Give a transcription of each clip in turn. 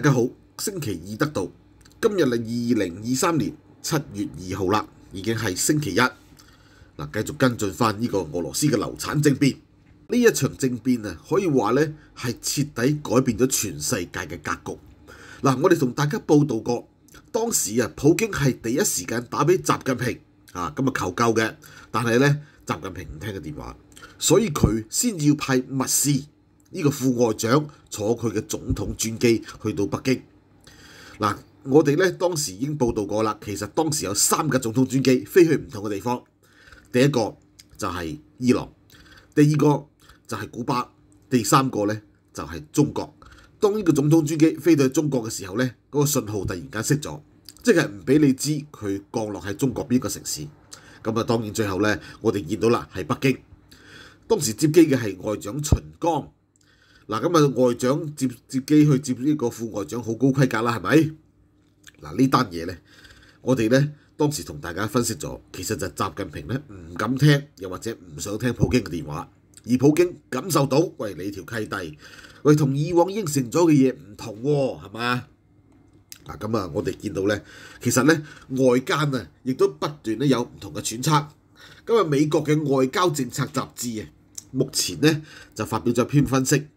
大家好，星期二得到今日系二零二三年七月二号啦，已经系星期一嗱，继续跟进翻呢个俄罗斯嘅流产政变呢一场政变啊，可以话咧系彻底改变咗全世界嘅格局嗱。我哋同大家报道过，当时啊，普京系第一时间打俾习近平啊，咁啊求救嘅，但系咧，习近平唔听嘅电话，所以佢先要派密使。呢個副外長坐佢嘅總統專機去到北京。嗱，我哋咧當時已經報道過啦，其實當時有三個總統專機飛去唔同嘅地方。第一個就係伊朗，第二個就係古巴，第三個咧就係中國。當呢個總統專機飛到中國嘅時候咧，嗰個信號突然間熄咗，即係唔俾你知佢降落喺中國邊個城市。咁啊，當然最後咧，我哋見到啦，係北京。當時接機嘅係外長秦剛。嗱，咁啊，外長接接機去接呢個副外長，好高規格啦，係咪？嗱，呢單嘢咧，我哋咧當時同大家分析咗，其實就習近平咧唔敢聽，又或者唔想聽普京嘅電話，而普京感受到喂你條契弟，喂同以往應承咗嘅嘢唔同喎，係嘛？嗱，咁啊，我哋見到咧，其實咧外間啊，亦都不斷咧有唔同嘅揣測。今日美國嘅外交政策雜誌啊，目前咧就發表咗篇分析。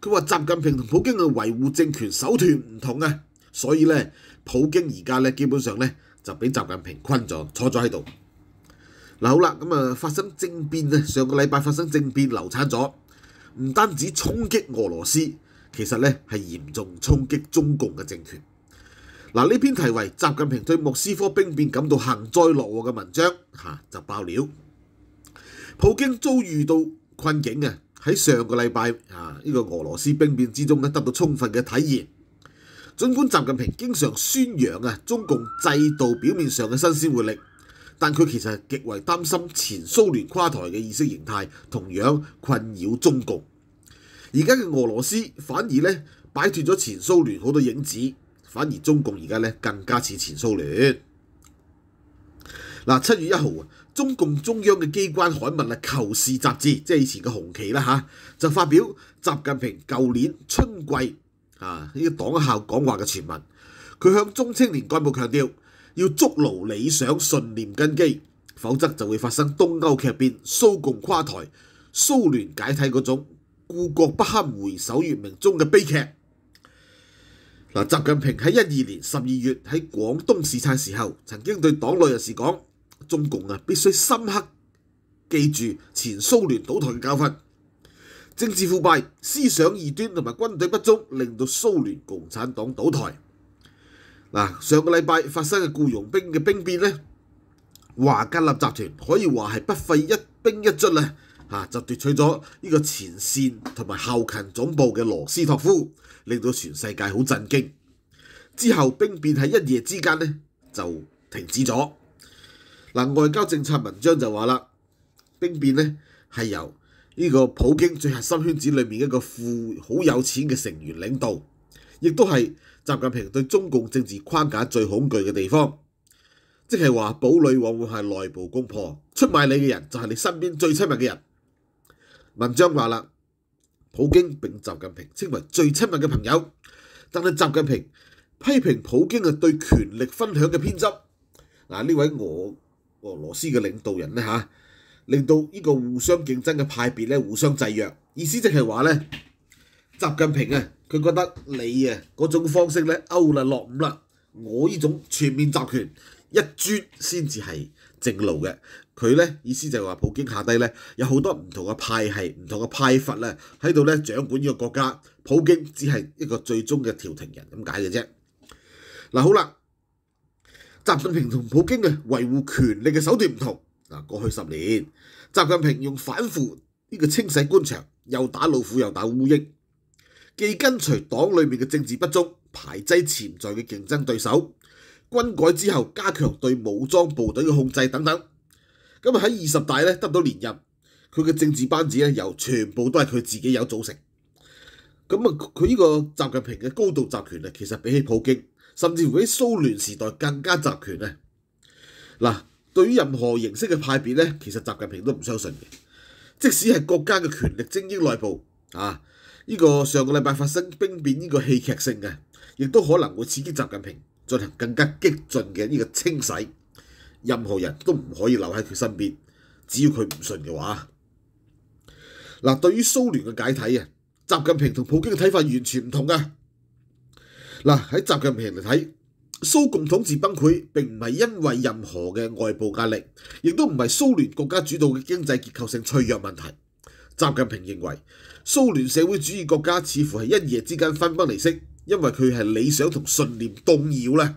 佢話習近平同普京嘅維護政權手段唔同啊，所以咧，普京而家咧基本上咧就俾習近平困咗，坐咗喺度。嗱好啦，咁啊發生政變啊，上個禮拜發生政變流產咗，唔單止衝擊俄羅斯，其實咧係嚴重衝擊中共嘅政權。嗱呢篇題為《習近平對莫斯科兵變感到幸災樂禍》嘅文章嚇就爆料，普京遭遇到困境啊！喺上個禮拜啊，呢個俄羅斯兵變之中咧，得到充分嘅體現。儘管習近平經常宣揚啊，中共制度表面上嘅新鮮活力，但佢其實極為擔心前蘇聯垮台嘅意識形態同樣困擾中共。而家嘅俄羅斯反而咧擺脱咗前蘇聯好多影子，反而中共而家咧更加似前蘇聯。嗱，七月一號啊。中共中央嘅機關刊物啊，《求是》雜誌，即係以前嘅《紅旗》啦，嚇就發表習近平舊年春季啊呢個黨校講話嘅全文。佢向中青年幹部強調，要築牢理想信念根基，否則就會發生東歐劇變、蘇共垮台、蘇聯解體嗰種故國不堪回首月明中嘅悲劇。嗱，習近平喺一二年十二月喺廣東視察時候，曾經對黨內人士講。中共啊，必須深刻記住前蘇聯倒台嘅教訓：政治腐敗、思想異端同埋軍隊不足，令到蘇聯共產黨倒台。嗱，上個禮拜發生嘅僱傭兵嘅兵變咧，華格納集團可以話係不費一兵一卒咧嚇就奪取咗呢個前線同埋後勤總部嘅羅斯托夫，令到全世界好震驚。之後兵變喺一夜之間咧就停止咗。嗱，外交政策文章就話啦，兵變咧係由呢個普京最核心圈子裏面一個富好有錢嘅成員領導，亦都係習近平對中共政治框架最恐懼嘅地方，即係話堡壘往往係內部攻破，出賣你嘅人就係你身邊最親密嘅人。文章話啦，普京並習近平稱為最親密嘅朋友，但係習近平批評普京係對權力分享嘅偏執。嗱，呢位我。俄羅斯嘅領導人咧嚇，令到呢個互相競爭嘅派別咧互相制約，意思即係話咧，習近平啊，佢覺得你啊嗰種方式咧，歐啦落伍啦，我呢種全面集權一專先至係正路嘅。佢咧意思就話，普京下低咧有好多唔同嘅派系、唔同嘅派閥咧喺度咧掌管呢個國家，普京只係一個最終嘅調停人咁解嘅啫。嗱好啦。习近平同普京嘅维护权力嘅手段唔同。嗱，过去十年，习近平用反腐呢个清洗官场，又打老虎又打乌蝇，既跟随党里面嘅政治不足，排挤潜在嘅竞争对手，军改之后加强对武装部队嘅控制等等。咁啊喺二十大咧得到连任，佢嘅政治班子咧由全部都系佢自己有组成。咁啊，佢呢个习近平嘅高度集权啊，其实比起普京。甚至乎喺蘇聯時代更加集權咧，嗱，對於任何形式嘅派別咧，其實習近平都唔相信嘅。即使係國家嘅權力精英內部，啊，呢個上個禮拜發生兵變呢個戲劇性嘅，亦都可能會刺激習近平進行更加激進嘅呢個清洗。任何人都唔可以留喺佢身邊，只要佢唔信嘅話。嗱，對於蘇聯嘅解體啊，習近平同普京嘅睇法完全唔同噶。嗱喺習近平嚟睇，蘇共統治崩潰並唔係因為任何嘅外部壓力，亦都唔係蘇聯國家主導嘅經濟結構性脆弱問題。習近平認為蘇聯社會主義國家似乎係一夜之間分崩離析，因為佢係理想同信念動搖咧。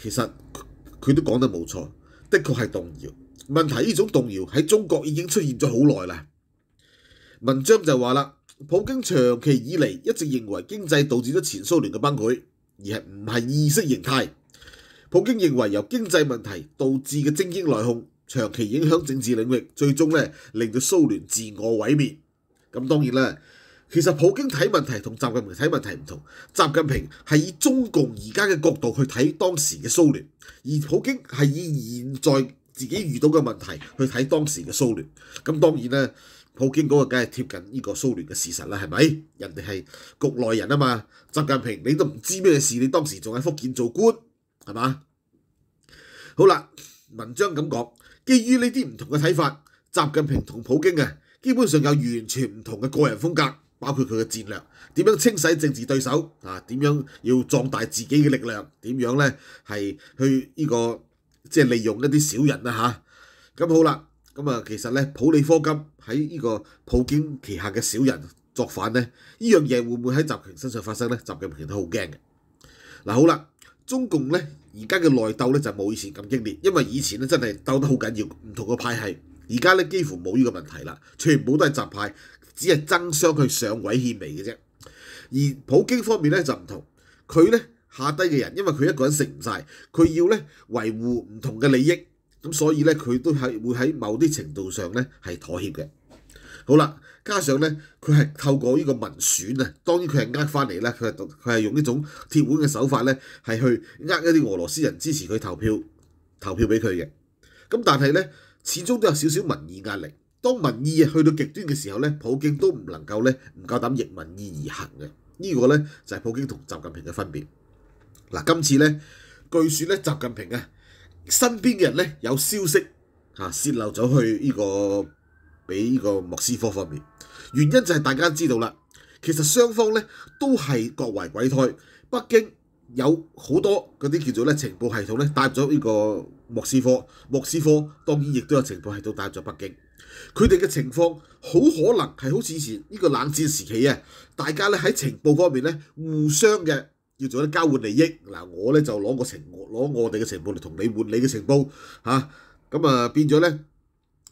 其實佢都講得冇錯，的確係動搖。問題呢種動搖喺中國已經出現咗好耐啦。文章就話啦。普京長期以嚟一直認為經濟導致咗前蘇聯嘅崩潰，而係唔係意識形態。普京認為由經濟問題導致嘅精英內控，長期影響政治領域，最終咧令到蘇聯自我毀滅。咁當然啦，其實普京睇問題同習近平睇問題唔同。習近平係以中共而家嘅角度去睇當時嘅蘇聯，而普京係以現在自己遇到嘅問題去睇當時嘅蘇聯。咁當然咧。普京嗰個梗係貼近呢個蘇聯嘅事實啦，係咪？人哋係局內人啊嘛，習近平你都唔知咩事，你當時仲喺福建做官係嘛？好啦，文章咁講，基於呢啲唔同嘅睇法，習近平同普京啊，基本上有完全唔同嘅個人風格，包括佢嘅戰略點樣清洗政治對手啊，點樣要壯大自己嘅力量，點樣咧係去呢個即係利用一啲小人啊？嚇。咁好啦，咁啊其實咧普利科金。喺呢個普京旗下嘅小人作反咧，呢樣嘢會唔會喺習近平身上發生咧？習近平都好驚嘅。嗱好啦，中共咧而家嘅內鬥咧就冇以前咁激烈，因為以前咧真係鬥得好緊要，唔同個派系。而家咧幾乎冇呢個問題啦，全部都係集派，只係爭相去上位顯媚嘅啫。而普京方面咧就唔同，佢咧下低嘅人，因為佢一個人食唔曬，佢要咧維護唔同嘅利益。咁所以咧，佢都係會喺某啲程度上咧係妥協嘅。好啦，加上咧，佢係透過呢個民選啊，當然佢係呃翻嚟咧，佢係佢係用呢種鐵腕嘅手法咧，係去呃一啲俄羅斯人支持佢投票投票俾佢嘅。咁但係咧，始終都有少少民意壓力。當民意去到極端嘅時候咧，普京都唔能夠咧唔夠膽逆民意而行嘅。呢個咧就係普京同習近平嘅分別。嗱，今次咧據說咧習近平啊。身邊嘅人咧有消息嚇洩漏咗去呢個俾呢個莫斯科方面，原因就係大家知道啦，其實雙方咧都係各懷鬼胎，北京有好多嗰啲叫做咧情報系統咧帶咗呢個莫斯科，莫斯科當然亦都有情報系統帶咗北京，佢哋嘅情況好可能係好似以前呢個冷戰時期啊，大家咧喺情報方面咧互相嘅。要做啲交換利益嗱，我咧就攞個情攞我哋嘅情報嚟同你換你嘅情報嚇咁啊，變咗咧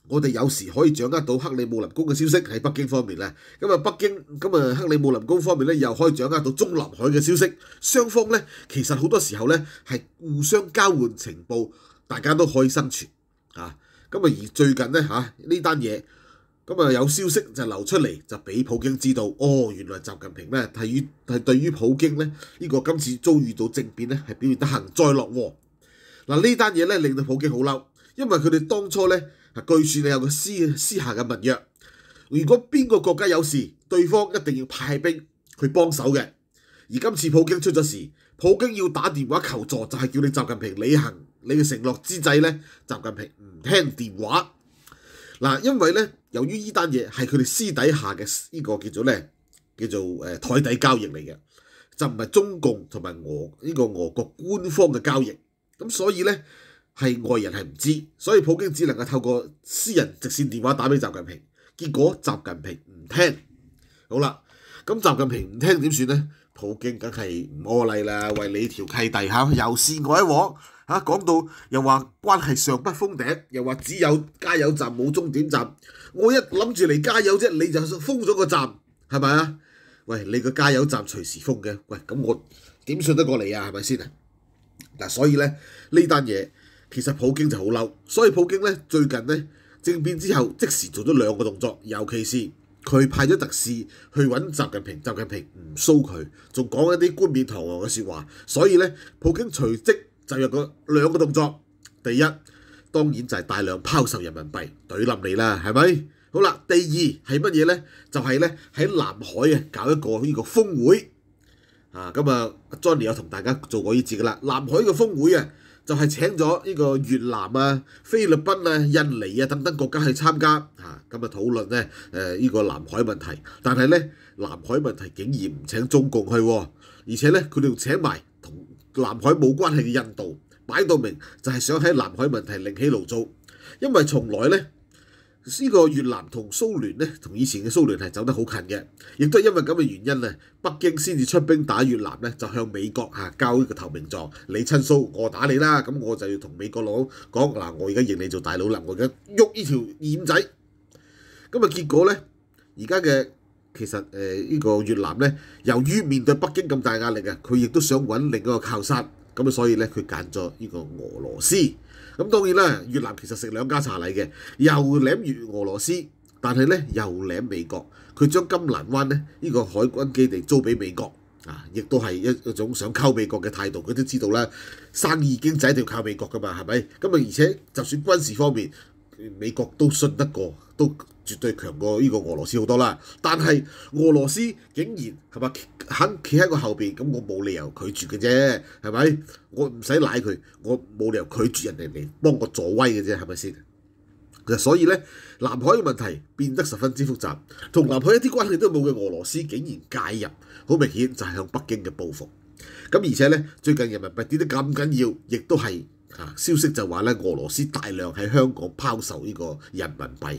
我哋有時可以掌握到克里姆林宮嘅消息喺北京方面咧，咁啊北京咁啊克里姆林宮方面咧又可以掌握到中南海嘅消息，雙方咧其實好多時候咧係互相交換情報，大家都可以生存啊。咁啊而最近咧嚇呢單嘢。咁啊有消息就流出嚟就俾普京知道，哦原來習近平咧係於係對於普京咧呢個今次遭遇到政變咧係表現得幸災樂禍。嗱呢單嘢咧令到普京好嬲，因為佢哋當初咧係據說你有個私私下嘅密約，如果邊個國家有事，對方一定要派兵去幫手嘅。而今次普京出咗事，普京要打電話求助，就係叫你習近平履行你嘅承諾之際咧，習近平唔聽電話。嗱，因為咧。由於依單嘢係佢哋私底下嘅呢個叫做咧叫做誒台底交易嚟嘅，就唔係中共同埋俄呢個俄國官方嘅交易，咁所以咧係外人係唔知，所以普京只能夠透過私人直線電話打俾習近平，結果習近平唔聽。好啦，咁習近平唔聽點算咧？普京梗係唔安例啦，為你條契弟嚇又善改往嚇講到又話關係上不封頂，又話只有加油站冇終點站，我一諗住嚟加油啫，你就封咗個站係咪啊？喂，你個加油站隨時封嘅，喂咁我點信得過你啊？係咪先啊？嗱，所以咧呢單嘢其實普京就好嬲，所以普京咧最近咧政變之後即時做咗兩個動作，尤其是。佢派咗特使去揾習近平，習近平唔蘇佢，仲講一啲冠冕堂皇嘅説話，所以咧，普京隨即就有個兩個動作。第一，當然就係大量拋售人民幣，懟冧你啦，係咪？好啦，第二係乜嘢咧？就係咧喺南海啊搞一個呢個峰會啊。咁啊，Johnny 有同大家做過呢節噶啦，南海嘅峰會啊。就係請咗呢個越南啊、菲律賓啊、印尼啊等等國家去參加嚇，咁啊討論咧誒呢個南海問題。但係咧，南海問題竟然唔請中共去，而且咧佢哋仲請埋同南海冇關係嘅印度，擺到明就係想喺南海問題另起爐灶，因為從來咧。呢個越南同蘇聯咧，同以前嘅蘇聯係走得好近嘅，亦都係因為咁嘅原因啊，北京先至出兵打越南咧，就向美國嚇交呢個投名狀，你親蘇我打你啦，咁我就要同美國佬講嗱，我而家認你做大佬啦，我而家喐呢條僾仔，咁啊結果咧，而家嘅其實誒呢個越南咧，由於面對北京咁大壓力啊，佢亦都想揾另一個靠山。咁所以咧，佢揀咗呢個俄羅斯。咁當然啦，越南其實食兩家茶禮嘅，又舐越俄羅斯，但係咧又舐美國。佢將金蘭灣咧呢個海軍基地租俾美國，啊，亦都係一一種想溝美國嘅態度。佢都知道啦，生意經濟定要靠美國㗎嘛，係咪？咁啊，而且就算軍事方面，美國都信得過，都。絕對強過呢個俄羅斯好多啦，但係俄羅斯竟然係咪肯企喺我後邊，咁我冇理由拒絕嘅啫，係咪？我唔使賴佢，我冇理由拒絕人哋嚟幫我助威嘅啫，係咪先？其實所以咧，南海嘅問題變得十分之複雜，同南海一啲關係都冇嘅俄羅斯竟然介入，好明顯就係向北京嘅報復。咁而且咧，最近人民幣跌得咁緊要，亦都係消息就話咧，俄羅斯大量喺香港拋售呢個人民幣。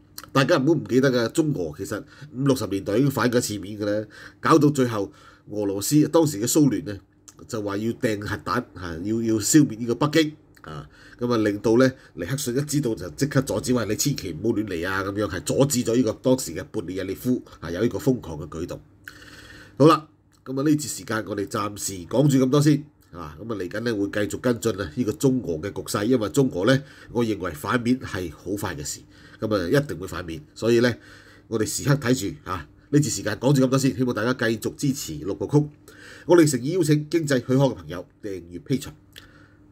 大家唔好唔記得噶，中俄其實五六十年代已經反過一次面嘅啦，搞到最後俄羅斯當時嘅蘇聯咧就話要掟核彈嚇，要要消滅呢個北京啊，咁啊令到咧尼克遜一知道就即刻阻止話你千祈唔好亂嚟啊咁樣，係阻止咗呢個當時嘅勃列日列夫啊有呢個瘋狂嘅舉動。好啦，咁啊呢節時間我哋暫時講住咁多先啊，咁啊嚟緊咧會繼續跟進啊呢個中俄嘅局勢，因為中俄咧，我認為反面係好快嘅事。咁啊，一定會反面，所以咧，我哋時刻睇住啊呢次時間講住咁多先，希望大家繼續支持六個曲。我哋誠意邀請經濟許可嘅朋友訂閱 Patreon。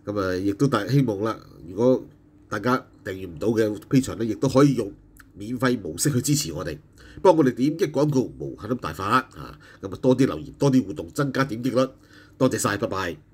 咁啊，亦都大希望啦。如果大家訂閱唔到嘅 Patreon 咧，亦都可以用免費模式去支持我哋，幫我哋點擊廣告無限咁大發啊。咁啊，多啲留言，多啲活動，增加點擊率。多謝曬，拜拜。